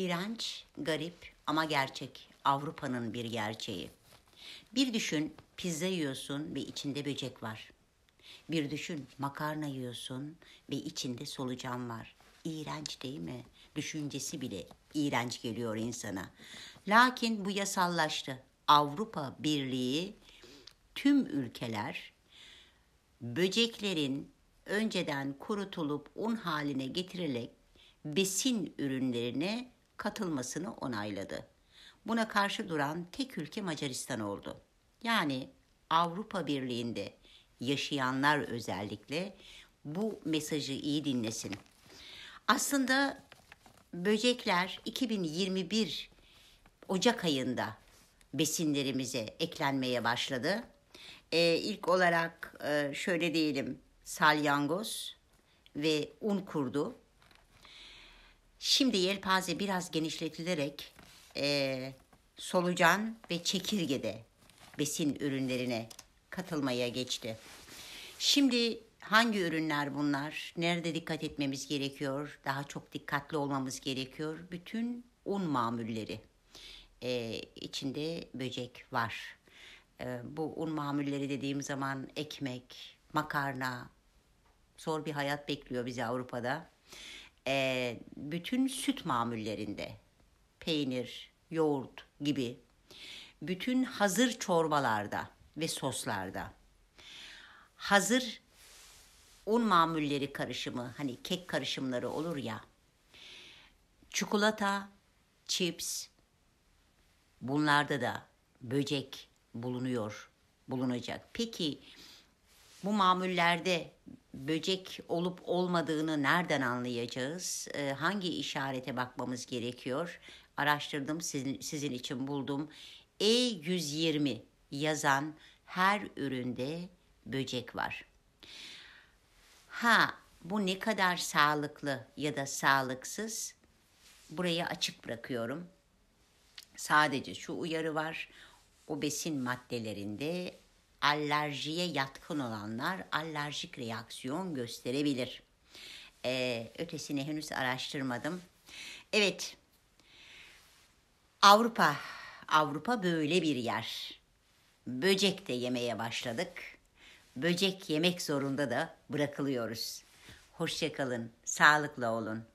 İğrenç, garip ama gerçek. Avrupa'nın bir gerçeği. Bir düşün pizza yiyorsun ve içinde böcek var. Bir düşün makarna yiyorsun ve içinde solucan var. İğrenç değil mi? Düşüncesi bile iğrenç geliyor insana. Lakin bu yasallaştı. Avrupa Birliği tüm ülkeler böceklerin önceden kurutulup un haline getirilerek besin ürünlerine katılmasını onayladı. Buna karşı duran tek ülke Macaristan oldu. Yani Avrupa Birliği'nde yaşayanlar özellikle bu mesajı iyi dinlesin. Aslında böcekler 2021 Ocak ayında besinlerimize eklenmeye başladı. Ee, ilk olarak e, şöyle diyelim salyangoz ve un kurdu. Şimdi yelpaze biraz genişletilerek e, solucan ve çekirgede besin ürünlerine katılmaya geçti. Şimdi hangi ürünler bunlar? Nerede dikkat etmemiz gerekiyor? Daha çok dikkatli olmamız gerekiyor. Bütün un mamulleri e, içinde böcek var. E, bu un mamulleri dediğim zaman ekmek, makarna, zor bir hayat bekliyor bizi Avrupa'da e, bütün süt mamullerinde peynir, yoğurt gibi bütün hazır çorbalarda ve soslarda hazır un mamulleri karışımı hani kek karışımları olur ya çikolata, chips bunlarda da böcek bulunuyor, bulunacak. Peki bu mamullerde böcek olup olmadığını nereden anlayacağız? E, hangi işarete bakmamız gerekiyor? Araştırdım sizin, sizin için buldum. E120 yazan her üründe böcek var. Ha bu ne kadar sağlıklı ya da sağlıksız burayı açık bırakıyorum. Sadece şu uyarı var. O besin maddelerinde alerjiye yatkın olanlar alerjik reaksiyon gösterebilir. Ee, ötesini henüz araştırmadım. Evet, Avrupa, Avrupa böyle bir yer. Böcek de yemeye başladık. Böcek yemek zorunda da bırakılıyoruz. Hoşçakalın, sağlıklı olun.